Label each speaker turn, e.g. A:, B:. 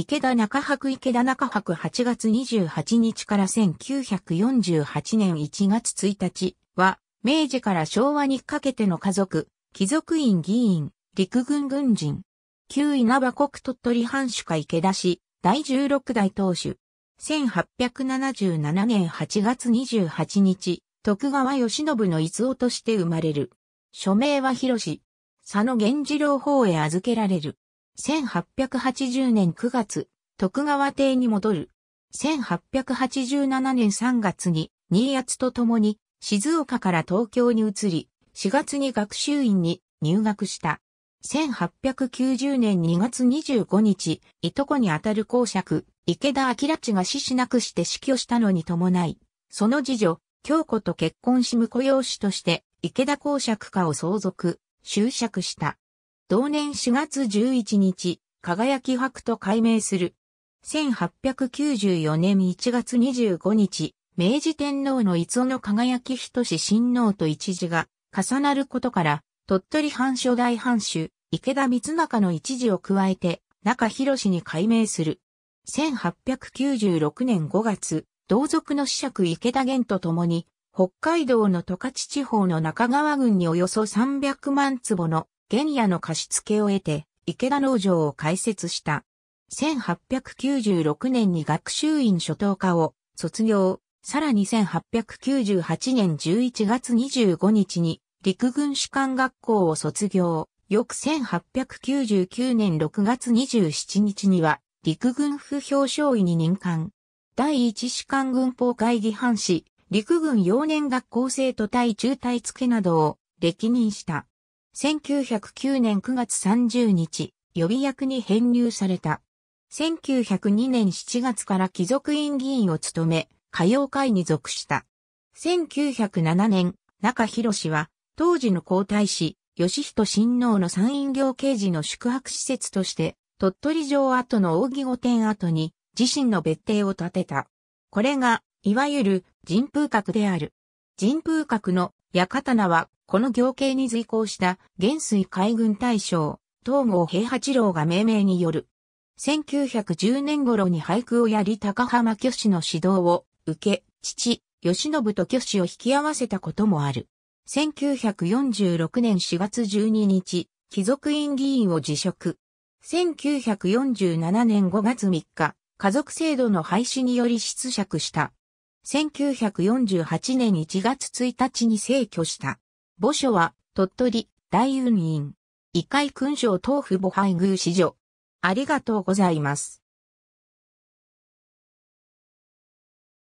A: 池田中博池田中博8月28日から1948年1月1日は、明治から昭和にかけての家族、貴族院議員、陸軍軍人、旧稲葉国鳥取藩主か池田氏、第16代当主。1877年8月28日、徳川義信の逸夫として生まれる。署名は広し。佐野源次郎法へ預けられる。1880年9月、徳川邸に戻る。1887年3月に、新八と共に、静岡から東京に移り、4月に学習院に入学した。1890年2月25日、いとこにあたる公爵、池田明地が死しなくして死去したのに伴い、その次女、京子と結婚し婿養子として、池田公爵家を相続、就職した。同年4月11日、輝き博と改名する。1894年1月25日、明治天皇の逸夫の輝き人志親王と一時が重なることから、鳥取藩初代藩主、池田光中の一時を加えて、中広に改名する。1896年5月、同族の子爵池田玄と共に、北海道の十勝地方の中川郡におよそ300万坪の原野の貸付を得て、池田農場を開設した。1896年に学習院初等科を卒業、さらに1898年11月25日に陸軍士官学校を卒業、翌1899年6月27日には陸軍副表彰位に任官。第一士官軍法会議藩士、陸軍幼年学校生徒隊中隊付などを歴任した。1909年9月30日、予備役に編入された。1902年7月から貴族院議員を務め、歌謡会に属した。1907年、中博は、当時の皇太子、義人親王の参院行刑事の宿泊施設として、鳥取城跡の扇御殿跡に、自身の別邸を建てた。これが、いわゆる、神風閣である。神風閣の、館はこの行形に随行した元水海軍大将、東郷平八郎が命名による。1910年頃に俳句をやり高浜挙子の指導を受け、父、吉信と挙子を引き合わせたこともある。1946年4月12日、貴族院議員を辞職。1947年5月3日、家族制度の廃止により失釈した。1948年1月1日に逝去した。墓所は、鳥取、大運院。異界勲章東府母配偶子女。ありがとうございます。